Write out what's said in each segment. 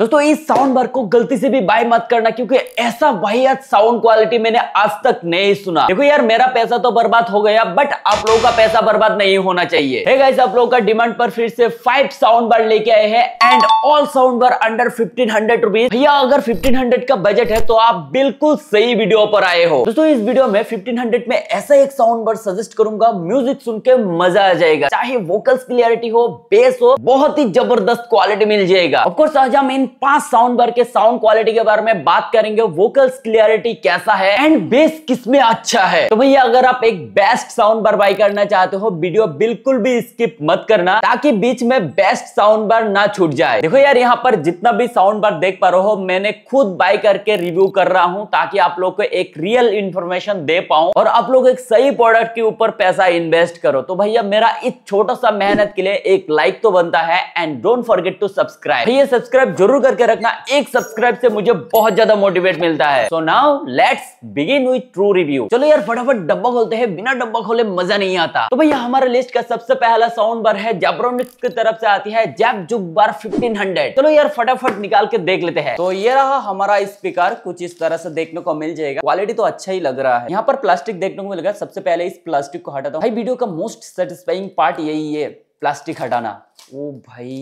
दोस्तों इस साउंड बार को गलती से भी बाय मत करना क्योंकि ऐसा वाहियात साउंड क्वालिटी मैंने आज तक नहीं सुना देखो यार मेरा पैसा तो बर्बाद हो गया बट आप लोगों का पैसा बर्बाद नहीं होना चाहिए hey आप लोगों का डिमांड पर फिर से फाइव साउंड बार लेके आए हैं and all sound bar under fifteen hundred rupees भैया अगर फिफ्टीन हंड्रेड का बजट है तो आप बिल्कुल सही वीडियो पर आए हो दोस्तों इस वीडियो में फिफ्टीन हंड्रेड में ऐसा एक साउंड बार सजेस्ट करूंगा म्यूजिक सुन के मजा आ जाएगा चाहे वोकल्स क्लियरिटी हो बेस हो बहुत ही जबरदस्त क्वालिटी मिल जाएगा ऑफकोर्स आज हम इन इन पांच साउंड बार के साउंड क्वालिटी के बारे में बात करेंगे वोकल्स क्लियरिटी कैसा है एंड बेस किसमें अच्छा है तो भैया अगर आप एक बेस्ट साउंड बार बाई करना चाहते हो वीडियो बिल्कुल भी स्किप मत करना ताकि बीच में बेस्ट साउंड बार ना छूट जाए देखो यार यहाँ पर जितना भी साउंड बार देख पा रहे हो मैंने खुद बाई करके रिव्यू कर रहा हूँ ताकि आप लोग को एक रियल इन्फॉर्मेशन दे पाऊ और आप लोग एक सही प्रोडक्ट के ऊपर पैसा इन्वेस्ट करो तो भैया मेरा इस छोटा सा मेहनत के लिए एक लाइक तो बनता है and don't forget to subscribe भैया सब्सक्राइब जरूर जरूर करके रखना एक सब्सक्राइब से मुझे बहुत ज्यादा मोटिवेट मिलता है so now let's begin with true review चलो यार फटाफट डब्बा खोलते हैं बिना डब्बा खोले मजा नहीं आता तो भैया हमारे लिस्ट का सबसे पहला साउंड बार है जैब्रोनिक्स की तरफ से आती है जैब जुग बार 1500 चलो यार फटाफट निकाल के देख लेते हैं तो ये रहा हमारा स्पीकर कुछ इस तरह से देखने को मिल जाएगा क्वालिटी तो अच्छा ही लग रहा है यहाँ पर प्लास्टिक देखने को मिलेगा सबसे पहले इस प्लास्टिक को हटाता हूँ भाई वीडियो का मोस्ट सेटिस्फाइंग पार्ट यही है प्लास्टिक हटाना ओ भाई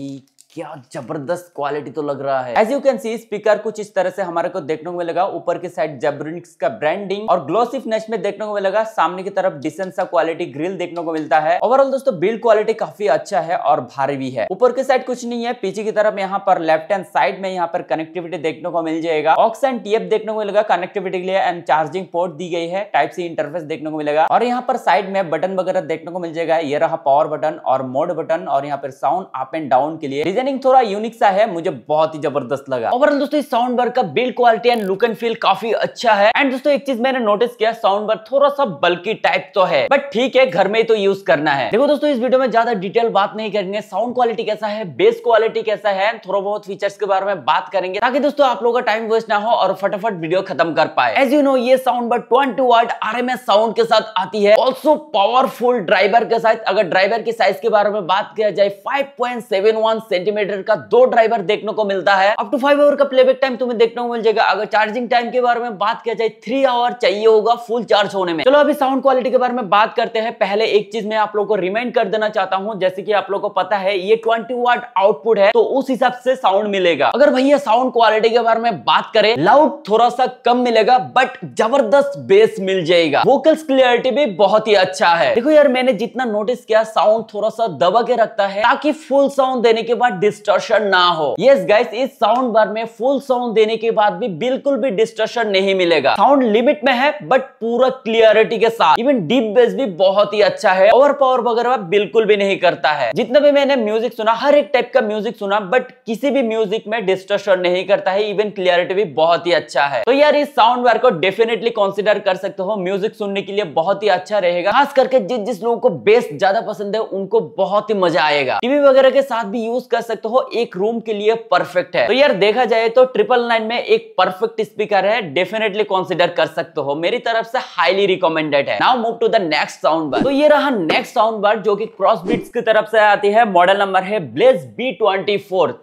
क्या जबरदस्त क्वालिटी तो लग रहा है as you can see speaker कुछ इस तरह से हमारे को देखने को मिलेगा ऊपर के साइड जबरिक्स का ब्रांडिंग और ग्लोसिफनेस में देखने को मिलेगा सामने की तरफ डिसेंट सा क्वालिटी ग्रिल देखने को मिलता है ओवरऑल दोस्तों बिल्ड क्वालिटी काफी अच्छा है और भारी भी है ऊपर की साइड कुछ नहीं है पीछे की तरफ यहाँ पर लेफ्ट हैंड साइड में यहाँ पर कनेक्टिविटी देखने को मिल जाएगा ऑक्स एंड टीएफ देखने को मिलेगा कनेक्टिविटी के लिए एंड चार्जिंग पोर्ट दी गई है टाइप सी इंटरफेस देखने को मिलेगा और यहाँ पर साइड में बटन वगैरह देखने को मिल जाएगा ये रहा पावर बटन और मोड बटन और यहाँ पर साउंड अप एंड डाउन के लिए डिजाइनिंग थोड़ा यूनिक सा है मुझे बहुत ही जबरदस्त लगा ओवरऑल दोस्तों इस साउंड बार का build quality and look and feel काफी अच्छा है एंड दोस्तों एक चीज मैंने नोटिस किया साउंड बार थोड़ा सा बल्कि टाइप तो है बट ठीक है घर में ही तो यूज करना है देखो दोस्तों इस वीडियो में ज्यादा डिटेल बात नहीं करेंगे साउंड क्वालिटी कैसा है बेस क्वालिटी कैसा है थोड़ा बहुत फीचर्स के बारे में बात करेंगे ताकि दोस्तों आप लोगों का टाइम वेस्ट ना हो और फटाफट वीडियो खत्म कर पाए एज यू नो ये sound bar twenty watt R sound के साथ आती है ऑल्सो पावरफुल ड्राइवर के साथ अगर ड्राइवर के साइज के बारे में बात किया जाए फाइव सेंटीमीटर सेंटीमीटर का दो ड्राइवर देखने को मिलता है अप टू फाइव आवर का प्लेबैक टाइम तुम्हें देखने को मिल जाएगा अगर चार्जिंग टाइम के बारे में बात किया जाए थ्री आवर चाहिए होगा फुल चार्ज होने में चलो अभी साउंड क्वालिटी के बारे में बात करते हैं पहले एक चीज मैं आप लोग को रिमाइंड कर देना चाहता हूँ जैसे की आप लोग को पता है ये ट्वेंटी वाट आउटपुट है तो उस हिसाब से साउंड मिलेगा अगर भैया साउंड क्वालिटी के बारे में बात करे लाउड थोड़ा सा कम मिलेगा बट जबरदस्त बेस मिल जाएगा वोकल्स क्लियरिटी भी बहुत ही अच्छा है देखो यार मैंने जितना नोटिस किया साउंड थोड़ा सा दबा के रखता है ताकि फुल साउंड देने के बाद डिस्टर्शन ना हो ये yes, गाइस इस साउंड बार में फुल साउंड देने के बाद भी बिल्कुल भी डिस्टर्शन नहीं मिलेगा साउंड लिमिट में है बट पूरा क्लियरिटी के साथ इवन डीप बेस भी बहुत ही अच्छा है ओवर पावर वगैरह बिल्कुल भी नहीं करता है जितना भी मैंने म्यूजिक सुना हर एक टाइप का म्यूजिक सुना बट किसी भी म्यूजिक में डिस्टर्शन नहीं करता है इवन क्लियरिटी भी बहुत ही अच्छा है तो यार इस साउंड बार को डेफिनेटली कंसिडर कर सकते हो म्यूजिक सुनने के लिए बहुत ही अच्छा रहेगा खास करके जिस जिस लोगों को बेस ज्यादा पसंद है उनको बहुत ही मजा आएगा टीवी वगैरह के साथ भी यूज कर सकते सकते हो एक रूम के लिए परफेक्ट है तो यार देखा जाए तो ट्रिपल नाइन में एक परफेक्ट स्पीकर है डेफिनेटली कंसिडर कर सकते हो मेरी तरफ से हाईली रिकमेंडेड है now move to the next sound bar तो ये रहा नेक्स्ट साउंड बार जो की क्रॉस ब्रिट्स की तरफ से आती है मॉडल नंबर है ब्लेज बी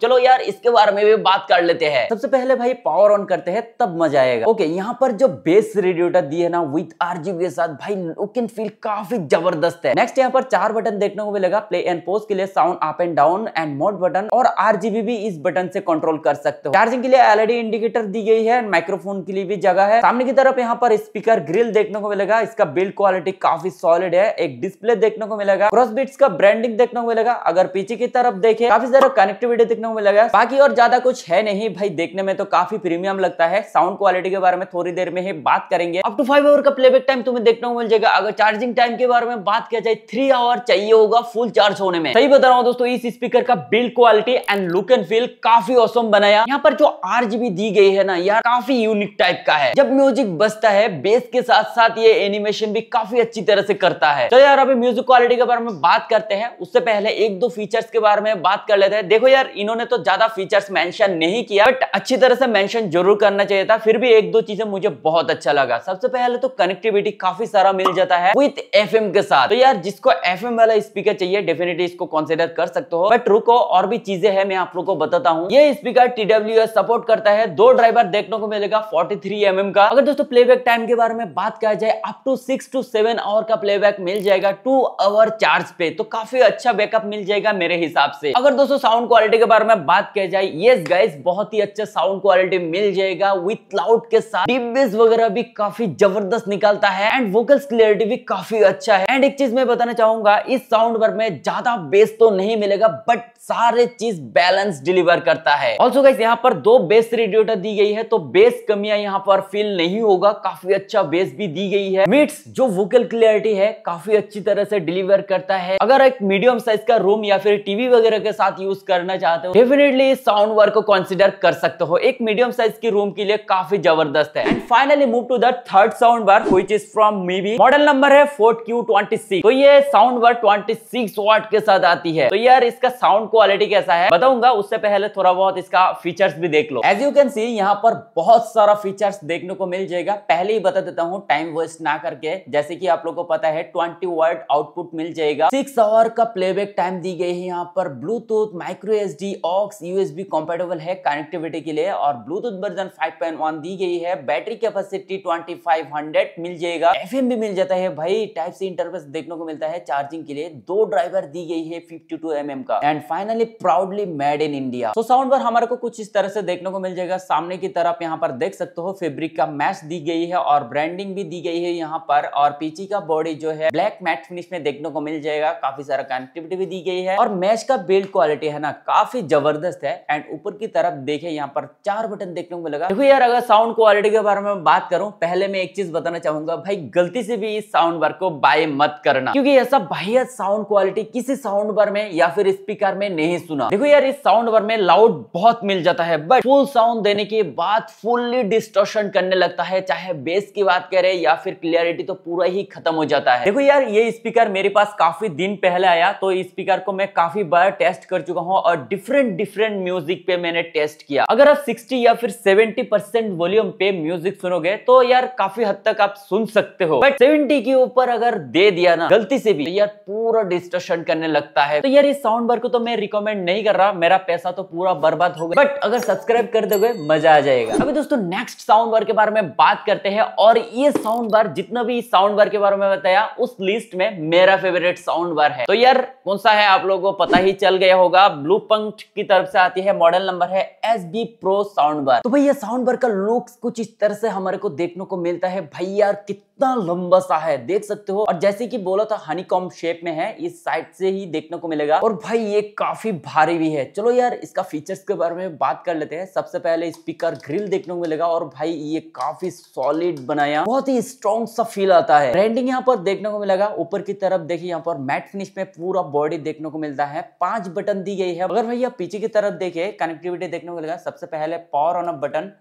चलो यार इसके बारे में भी बात कर लेते हैं सबसे पहले भाई पावर ऑन करते हैं तब मजा आएगा ओके यहाँ पर जो बेस रेडियोटर दी है ना विथ आरजीबी के साथ भाई लुक एंड फील काफी जबरदस्त है नेक्स्ट यहाँ पर चार बटन देखने को मिलेगा प्ले एंड पोस्ट के लिए sound up and down and mode button button और आरजीबी भी इस बटन से कंट्रोल कर सकते हो चार्जिंग के लिए एलईडी इंडिकेटर e दी गई है माइक्रोफोन के लिए भी जगह है सामने की तरफ यहाँ पर स्पीकर ग्रिल देखने को मिलेगा इसका बिल्ड क्वालिटी काफी सॉलिड है एक डिस्प्ले देखने को मिलेगा क्रॉसबिट्स का ब्रांडिंग देखने को मिलेगा अगर पीछे की तरफ देखे काफी सारा कनेक्टिविटी देखने को मिलेगा बाकी और ज्यादा कुछ है नहीं भाई देखने में तो काफी प्रीमियम लगता है साउंड क्वालिटी के बारे में थोड़ी देर में ही बात करेंगे अप टू फाइव आवर का प्लेबैक टाइम तुम्हें देखने को मिल जाएगा अगर चार्जिंग टाइम के बारे में बात किया जाए थ्री आवर चाहिए होगा फुल चार्ज होने में सही बता रहा हूँ दोस्तों इस स्पीकर का build quality and look and feel काफी ऑसम बनाया यहाँ पर जो आरजीबी दी गई है ना यह काफी यूनिक टाइप का है जब म्यूजिक बजता है बेस के साथ साथ ये एनिमेशन भी काफी अच्छी तरह से करता है चलो तो यार अभी म्यूजिक क्वालिटी के बारे में बात करते हैं उससे पहले एक दो फीचर्स के बारे में बात कर लेते हैं देखो यार इन्होंने तो ज्यादा फीचर्स मेंशन नहीं किया बट अच्छी तरह से मेंशन जरूर करना चाहिए था फिर भी एक दो चीजें मुझे बहुत अच्छा लगा सबसे पहले तो कनेक्टिविटी काफी सारा मिल जाता है विथ एफ के साथ तो यार जिसको एफ वाला स्पीकर चाहिए डेफिनेटली इसको कंसिडर कर सकते हो बट रुको और भी चीजें हैं मैं आप लोगों को बताता हूँ ये स्पीकर टीडब्ल्यू सपोर्ट करता है दो ड्राइवर देखने को मिलेगा 43 थ्री mm का अगर दोस्तों प्लेबैक टाइम के बारे में बात किया जाए up to six to seven hour का प्लेबैक मिल जाएगा टू आवर चार्ज पे तो काफी अच्छा बैकअप मिल जाएगा मेरे हिसाब से अगर दोस्तों साउंड क्वालिटी के बारे में बात किया जाए ये गाइस बहुत ही अच्छा साउंड क्वालिटी मिल जाएगा विथ लाउड के साथ डिब्बेस वगैरह भी काफी जबरदस्त निकलता है एंड वोकल्स क्लियरिटी भी काफी अच्छा है एंड एक चीज मैं बताना चाहूंगा इस साउंड पर में ज्यादा बेस तो नहीं मिलेगा बट सारे सारे चीज बैलेंस डिलीवर करता है ऑल्सो गाइस यहाँ पर दो बेस रेडिएटर दी गई है तो बेस कमियां यहाँ पर फील नहीं होगा काफी अच्छा बेस भी दी गई है मिट्स जो वोकल क्लियरिटी है काफी अच्छी तरह से डिलीवर करता है अगर एक मीडियम साइज का रूम या फिर टीवी वगैरह के साथ यूज करना चाहते हो डेफिनेटली साउंड वर्क को कंसिडर कर सकते हो एक मीडियम साइज की रूम के लिए काफी जबरदस्त है and finally move to the third sound bar which is from Mivi model number है फोर्ट क्यू तो ये साउंड बार ट्वेंटी सिक्स के साथ आती है तो यार इसका साउंड क्वालिटी कैसा है बताऊंगा उससे पहले थोड़ा बहुत इसका फीचर्स भी देख लो एज यू कैन सी यहाँ पर बहुत सारा फीचर्स देखने को मिल जाएगा पहले ही बता देता हूँ टाइम वेस्ट ना करके जैसे की आप लोग को पता है ट्वेंटी वर्ड आउटपुट मिल जाएगा सिक्स आवर का प्लेबैक टाइम दी गई है यहाँ पर Bluetooth micro S D aux USB compatible है कनेक्टिविटी के लिए और ब्लूटूथ वर्जन 5.1 दी गई है बैटरी कैपेसिटी 2500 मिल जाएगा एफएम भी मिल जाता है भाई टाइप सी इंटरफेस देखने को मिलता है चार्जिंग के लिए दो ड्राइवर दी गई है 52 टू mm का and finally proudly made in India तो साउंड पर हमारे को कुछ इस तरह से देखने को मिल जाएगा सामने की तरफ यहाँ पर देख सकते हो फेब्रिक का मैच दी गई है और ब्रांडिंग भी दी गई है यहाँ पर और पीछे का बॉडी जो है ब्लैक मैट फिनिश में देखने को मिल जाएगा काफी सारा कनेक्टिविटी भी दी गई है और मैच का बिल्ड क्वालिटी है ना काफी जबरदस्त है एंड ऊपर की तरफ देखे यहाँ पर चार बटन देखने को मिलेगा देखो यार अगर साउंड क्वालिटी के बारे में बात करूँ पहले मैं एक चीज बताना चाहूंगा भाई गलती से भी इस साउंड बार को बाय मत करना क्योंकि ऐसा भाई साउंड क्वालिटी किसी साउंड बार में या फिर स्पीकर में नहीं सुना देखो यार इस साउंड ओवर में लाउड बहुत मिल जाता है बट फुल साउंड देने के बाद फुल्ली डिस्टोशन करने लगता है चाहे बेस की बात करें या फिर क्लियरिटी तो पूरा ही खत्म हो जाता है देखो यार ये स्पीकर मेरे पास काफी दिन पहले आया तो इस स्पीकर को मैं काफी बार टेस्ट कर चुका हूँ और डिफरेंट डिफरेंट म्यूजिक पे मैंने टेस्ट किया अगर आप सिक्सटी या फिर सेवेंटी परसेंट वॉल्यूम पे म्यूजिक सुनोगे तो यार काफी हद तक आप सुन सकते हो बट सेवेंटी के ऊपर अगर दे दिया ना गलती से भी तो यार पूरा डिस्कशन करने लगता है तो यार इस साउंड बार को तो मैं रिकमेंड पेमेंट नहीं कर रहा मेरा पैसा तो पूरा बर्बाद हो गया बट अगर सब्सक्राइब कर दोगे मजा आ जाएगा अभी दोस्तों नेक्स्ट साउंड बार के बारे में बात करते हैं और ये साउंड बार जितना भी साउंड बार के बारे में बताया उस लिस्ट में मेरा फेवरेट साउंड बार है तो यार कौन सा है आप लोगों को पता ही चल गया होगा ब्लू पंक्ट की तरफ से आती है मॉडल नंबर है S B pro sound bar तो भाई ये साउंड बार का लुक कुछ इस तरह से हमारे को देखने को मिलता है भाई यार कितना लंबा सा है देख सकते हो और जैसे कि बोला था हनीकॉम शेप में है इस साइड से ही देखने को मिलेगा और भाई ये काफी भारी भी है चलो यार इसका फीचर्स के बारे में बात कर लेते हैं सबसे पहले स्पीकर ग्रिल देखने को मिलेगा और भाई ये काफी सॉलिड बनाया बहुत ही स्ट्रॉन्ग सा फील आता है ब्रांडिंग यहाँ पर देखने को मिलेगा ऊपर की तरफ देखिए यहाँ पर मैट फिनिश में पूरा बॉडी देखने को मिलता है पांच बटन दी गई है अगर भैया पीछे की तरफ देखे कनेक्टिविटी देखने को मिलेगा सबसे पहले पावर ऑन अप बटन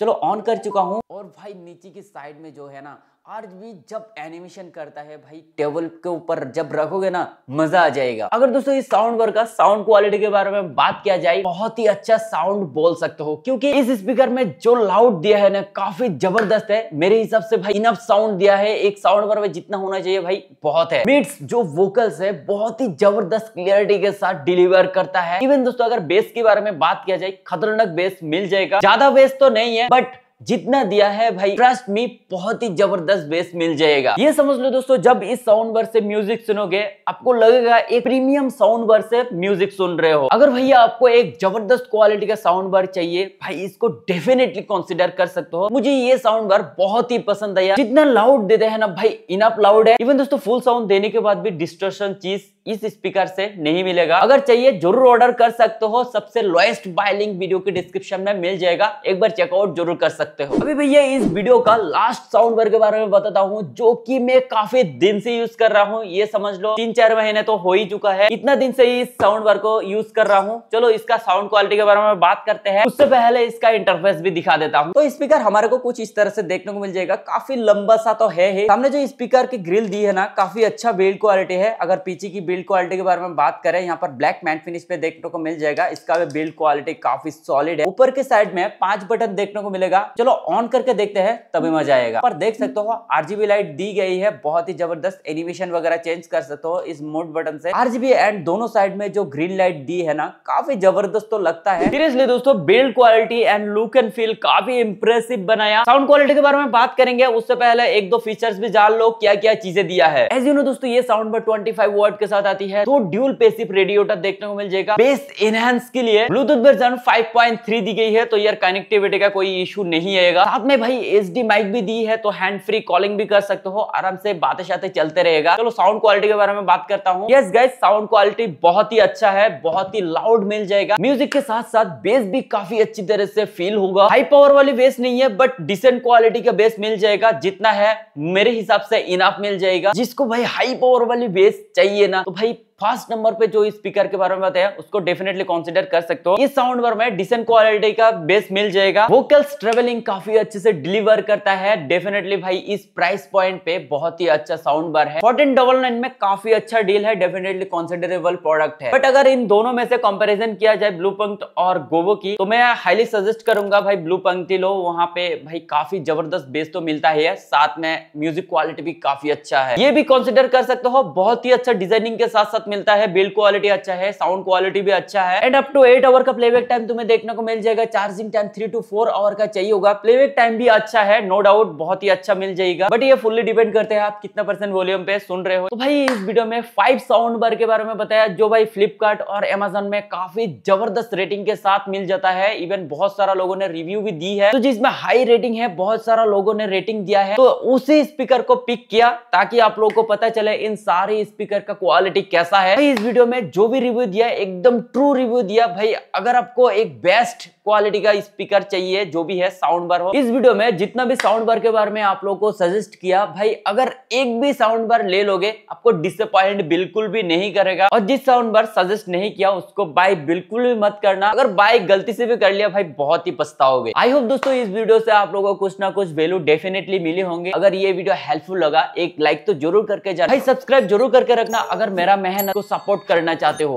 चलो ऑन कर चुका हूँ और भाई नीचे की साइड में जो है ना आरजीबी जब एनिमेशन करता है भाई टेबल के ऊपर जब रखोगे ना मजा आ जाएगा अगर दोस्तों इस साउंड बार का साउंड क्वालिटी के बारे में बात किया जाए बहुत ही अच्छा साउंड बोल सकते हो क्योंकि इस स्पीकर में जो लाउड दिया है ना काफी जबरदस्त है मेरे हिसाब से भाई इनफ साउंड दिया है एक साउंड बार में जितना होना चाहिए भाई बहुत है बीट्स जो वोकल्स है बहुत ही जबरदस्त क्लियरिटी के साथ डिलीवर करता है इवन दोस्तों अगर बेस के बारे में बात किया जाए खतरनाक बेस मिल जाएगा ज्यादा बेस तो नहीं है बट जितना दिया है भाई ट्रस्ट मी बहुत ही जबरदस्त बेस मिल जाएगा ये समझ लो दोस्तों जब इस साउंड बार से म्यूजिक सुनोगे आपको लगेगा एक प्रीमियम साउंड बार से म्यूजिक सुन रहे हो अगर भैया आपको एक जबरदस्त क्वालिटी का साउंड बार चाहिए भाई इसको डेफिनेटली कंसीडर कर सकते हो मुझे ये साउंड बार बहुत ही पसंद आया जितना लाउड देते हैं ना भाई इनअप लाउड है इवन दोस्तों फुल साउंड देने के बाद भी डिस्टर्शन चीज इस स्पीकर से नहीं मिलेगा अगर चाहिए जरूर ऑर्डर कर सकते हो सबसे लोएस्ट बाय लिंक वीडियो के डिस्क्रिप्शन में मिल जाएगा एक बार चेकआउट जरूर कर सकते सकते हो अभी भैया इस वीडियो का लास्ट साउंड वर्ग के बारे में बताता हूँ जो कि मैं काफी दिन से यूज कर रहा हूँ ये समझ लो तीन चार महीने तो हो ही चुका है इतना दिन से इस साउंड वर्ग को यूज कर रहा हूँ चलो इसका साउंड क्वालिटी के बारे में बात करते हैं उससे पहले इसका इंटरफेस भी दिखा देता हूँ तो स्पीकर हमारे को कुछ इस तरह से देखने को मिल जाएगा काफी लंबा सा तो है ही हमने जो स्पीकर की ग्रिल दी है ना काफी अच्छा बिल्ड क्वालिटी है अगर पीछे की बिल्ड क्वालिटी के बारे में बात करें यहाँ पर ब्लैक मैट फिनिश पे देखने को मिल जाएगा इसका बिल्ड क्वालिटी काफी सॉलिड है ऊपर के साइड में पांच बटन देखने को मिलेगा चलो ऑन करके देखते हैं तभी मजा आएगा पर देख सकते हो आरजीबी लाइट दी गई है बहुत ही जबरदस्त एनिमेशन वगैरह चेंज कर सकते हो इस मोड बटन से आरजीबी एंड दोनों साइड में जो ग्रीन लाइट दी है ना काफी जबरदस्त तो लगता है सीरियसली दोस्तों build quality and look and feel काफी इंप्रेसिव बनाया साउंड क्वालिटी के बारे में बात करेंगे उससे पहले एक दो फीचर भी जान लो क्या क्या चीजें दिया है एज यू नो दोस्तों ये साउंड पर ट्वेंटी फाइव के साथ आती है तो ड्यूल पेसिप रेडिएटर देखने को मिल जाएगा बेस इनहेंस के लिए ब्लूटूथ वर्जन फाइव दी गई है तो यार कनेक्टिविटी का कोई इशू नहीं नहीं आएगा साथ में भाई एच माइक भी दी है तो हैंड फ्री कॉलिंग भी कर सकते हो आराम से बातें शाते चलते रहेगा चलो साउंड क्वालिटी के बारे में बात करता हूँ यस गाइस साउंड क्वालिटी बहुत ही अच्छा है बहुत ही लाउड मिल जाएगा म्यूजिक के साथ साथ बेस भी काफी अच्छी तरह से फील होगा हाई पावर वाली बेस नहीं है बट डिसेंट क्वालिटी का बेस मिल जाएगा जितना है मेरे हिसाब से इनाफ मिल जाएगा जिसको भाई हाई पावर वाली बेस चाहिए ना तो भाई फर्स्ट नंबर पे जो स्पीकर के बारे में बताया उसको डेफिनेटली कंसीडर कर सकते हो इस साउंड बार में डिसेंट क्वालिटी का बेस मिल जाएगा वोकल्स ट्रेवलिंग काफी अच्छे से डिलीवर करता है डेफिनेटली भाई इस प्राइस पॉइंट पे बहुत ही अच्छा साउंड बार है फोर्टीन डबल नाइन में काफी अच्छा डील है डेफिनेटली कॉन्सिडरेबल प्रोडक्ट है बट अगर इन दोनों में से कंपेरिजन किया जाए ब्लू पंक्त और गोवो की तो मैं हाईली सजेस्ट करूंगा भाई ब्लू पंक्ति लो वहाँ पे भाई काफी जबरदस्त बेस तो मिलता है साथ में म्यूजिक क्वालिटी भी काफी अच्छा है ये भी कॉन्सिडर कर सकते हो बहुत ही अच्छा डिजाइनिंग के साथ साथ मिलता है बिल्ड क्वालिटी अच्छा है साउंड क्वालिटी भी अच्छा है एंड अपू एट आवर का प्लेबैक टाइम तुम्हें देखने को मिल जाएगा charging time three to four hour का चाहिए होगा प्लेबैक टाइम भी अच्छा है नो डाउट बहुत ही अच्छा मिल जाएगा बट ये फुल्ली डिपेंड करते हैं आप कितना परसेंट वॉल्यूम पे सुन रहे हो तो भाई इस वीडियो में फाइव साउंड बार के बारे में बताया जो भाई फ्लिपकार्ट और एमेजोन में काफी जबरदस्त रेटिंग के साथ मिल जाता है इवन बहुत सारा लोगों ने रिव्यू भी दी है तो जिसमें हाई रेटिंग है बहुत सारा लोगों ने रेटिंग दिया है तो उसी स्पीकर को पिक किया ताकि आप लोगों को पता चले इन सारे स्पीकर का क्वालिटी कैसा सकता है इस वीडियो में जो भी रिव्यू दिया एकदम ट्रू रिव्यू दिया भाई अगर आपको एक बेस्ट क्वालिटी का स्पीकर चाहिए जो भी है साउंड बार हो इस वीडियो में जितना भी साउंड बार के बारे में आप लोगों को सजेस्ट किया भाई अगर एक भी साउंड बार ले लोगे आपको डिसअपॉइंट बिल्कुल भी नहीं करेगा और जिस साउंड बार सजेस्ट नहीं किया उसको बाय बिल्कुल भी मत करना अगर बाय गलती से भी कर लिया भाई बहुत ही पछताओगे आई होप दोस्तों इस वीडियो से आप लोगों को कुछ ना कुछ वैल्यू डेफिनेटली मिली होंगे अगर ये वीडियो हेल्पफुल लगा एक लाइक तो जरूर करके जाना भाई सब्सक्राइब जरूर करके रखना अगर मेरा मेहनत को सपोर्ट करना चाहते हो